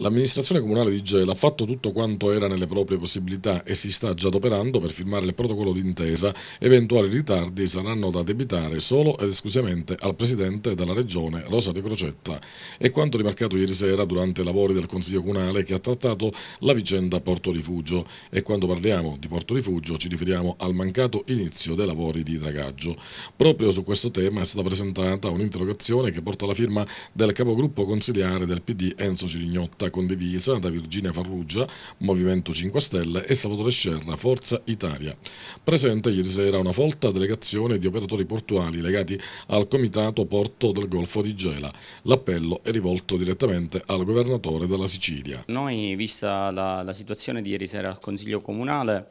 L'amministrazione comunale di Gela ha fatto tutto quanto era nelle proprie possibilità e si sta già adoperando per firmare il protocollo d'intesa. Eventuali ritardi saranno da debitare solo ed esclusivamente al Presidente della Regione Rosa De Crocetta. È quanto rimarcato ieri sera durante i lavori del Consiglio Comunale che ha trattato la vicenda Porto Rifugio. E quando parliamo di Porto Rifugio ci riferiamo al mancato inizio dei lavori di dragaggio. Proprio su questo tema è stata presentata un'interrogazione che porta la firma del capogruppo consigliare del PD Enzo Cirignotta condivisa da Virginia Farrugia, Movimento 5 Stelle e Salvatore Scerra, Forza Italia. Presente ieri sera una folta delegazione di operatori portuali legati al Comitato Porto del Golfo di Gela. L'appello è rivolto direttamente al governatore della Sicilia. Noi, vista la, la situazione di ieri sera al Consiglio Comunale,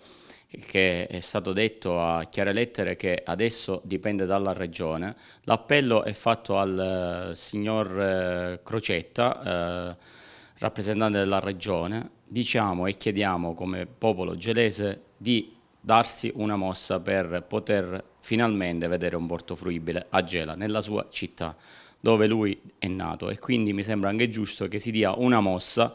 che è stato detto a chiare lettere che adesso dipende dalla regione. L'appello è fatto al eh, signor eh, Crocetta, eh, rappresentante della Regione, diciamo e chiediamo come popolo gelese di darsi una mossa per poter finalmente vedere un porto fruibile a Gela, nella sua città dove lui è nato e quindi mi sembra anche giusto che si dia una mossa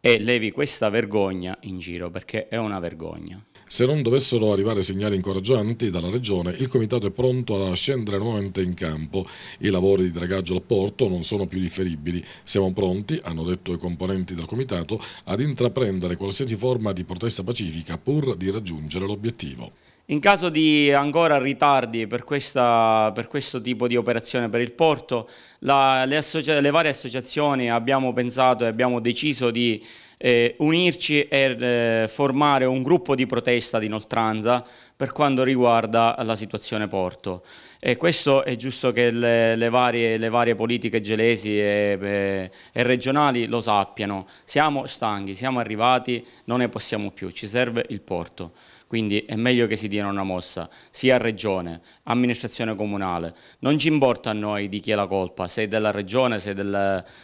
e levi questa vergogna in giro perché è una vergogna. Se non dovessero arrivare segnali incoraggianti dalla Regione, il Comitato è pronto a scendere nuovamente in campo. I lavori di dragaggio al porto non sono più differibili. Siamo pronti, hanno detto i componenti del Comitato, ad intraprendere qualsiasi forma di protesta pacifica pur di raggiungere l'obiettivo. In caso di ancora ritardi per, questa, per, questo tipo di operazione per il porto, la, le, le varie associazioni abbiamo pensato e abbiamo deciso di eh, unirci e eh, formare un gruppo di protesta di Noltranza per quanto riguarda la situazione porto. E questo è giusto che le, le, varie, le varie, politiche gelesi e, eh, e, regionali lo sappiano. Siamo stanchi, siamo arrivati, non ne possiamo più, ci serve il porto. Quindi è meglio che si dia una mossa, sia regione, amministrazione comunale. Non ci importa a noi di chi è la colpa, se è della regione, se è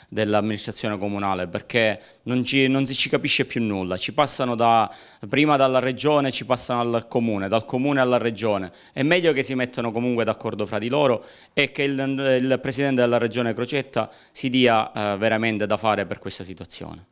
dell'amministrazione comunale, perché non ci, non non si capisce più nulla, ci passano da, prima dalla regione, ci passano al comune, dal comune alla regione, è meglio che si mettano comunque d'accordo fra di loro e che il, il presidente della regione Crocetta si dia eh, veramente da fare per questa situazione.